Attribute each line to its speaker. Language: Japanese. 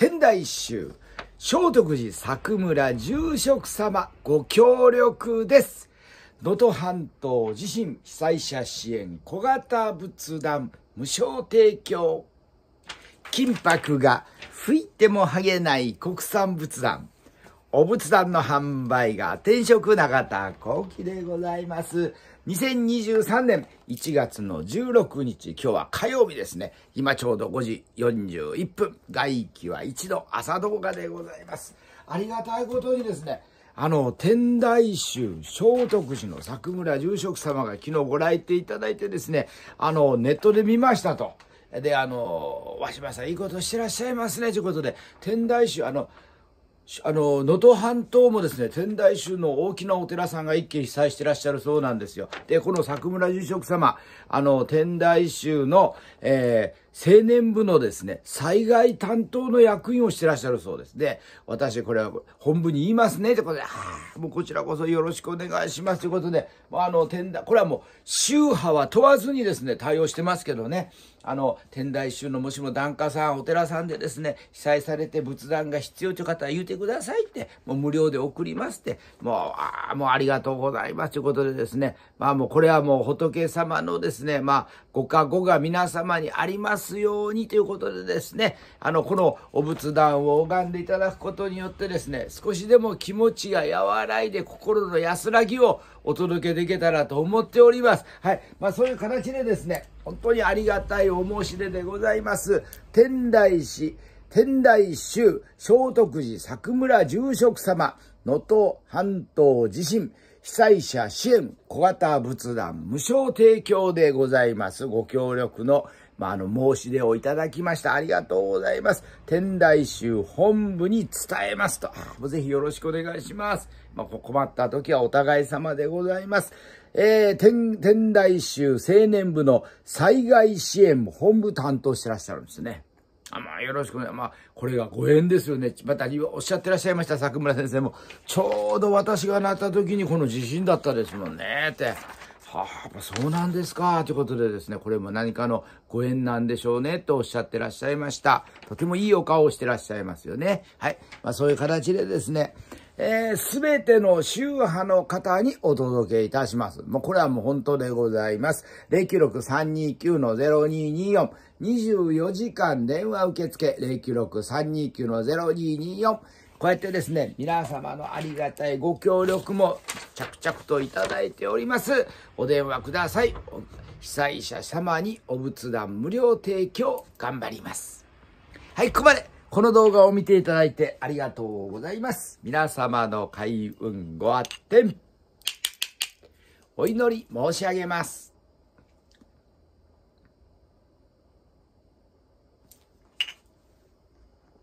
Speaker 1: 天台宗、聖徳寺佐久村住職様ご協力です。能登半島地震被災者支援小型仏壇無償提供。金箔が吹いても剥げない国産仏壇。お仏壇の販売が転職永田幸喜でございます。2023年1月の16日、今日は火曜日ですね。今ちょうど5時41分、外気は一度朝動画でございます。ありがたいことにですね、あの、天台宗聖徳寺の佐久村住職様が昨日ご来店いただいてですね、あの、ネットで見ましたと。で、あの、わしばさんいいことしてらっしゃいますね、ということで、天台宗、あの、あの、能登半島もですね、天台州の大きなお寺さんが一軒被災してらっしゃるそうなんですよ。で、この佐久村住職様、あの、天台宗の、えー青年部のですね、災害担当の役員をしてらっしゃるそうです。で、私これは本部に言いますねってことで、ああ、もうこちらこそよろしくお願いしますということで、あの、天台、これはもう宗派は問わずにですね、対応してますけどね、あの、天台宗のもしも檀家さん、お寺さんでですね、被災されて仏壇が必要という方は言うてくださいって、もう無料で送りますって、もう、ああ、もうありがとうございますということでですね、まあもうこれはもう仏様のですね、まあ、ご加護が皆様にありますますようにということでですね、あの、このお仏壇を拝んでいただくことによってですね、少しでも気持ちが和らいで心の安らぎをお届けできたらと思っております。はい。まあ、そういう形でですね、本当にありがたいお申し出でございます。天台市、天台宗、聖徳寺、佐久村住職様、能登半島地震被災者支援小型仏壇無償提供でございます。ご協力の、まあ、あの、申し出をいただきました。ありがとうございます。天台宗本部に伝えますと。ぜひよろしくお願いします。まあ、困った時はお互い様でございます。えー、天、天台宗青年部の災害支援本部担当してらっしゃるんですね。あまあ、よろしくね。まあ、これがご縁ですよね。また、おっしゃってらっしゃいました、佐久村先生も。ちょうど私がなった時にこの地震だったですもんね、って。はあ、そうなんですか、ということでですね、これも何かのご縁なんでしょうね、とおっしゃってらっしゃいました。とてもいいお顔をしてらっしゃいますよね。はい。まあ、そういう形でですね、えー、全ての宗派の方にお届けいたします。もうこれはもう本当でございます。096-329-0224。24時間電話受付。096-329-0224。こうやってですね、皆様のありがたいご協力も着々といただいております。お電話ください。被災者様にお仏壇無料提供頑張ります。はい、ここまでこの動画を見ていただいてありがとうございます。皆様の開運ご発展、お祈り申し上げます。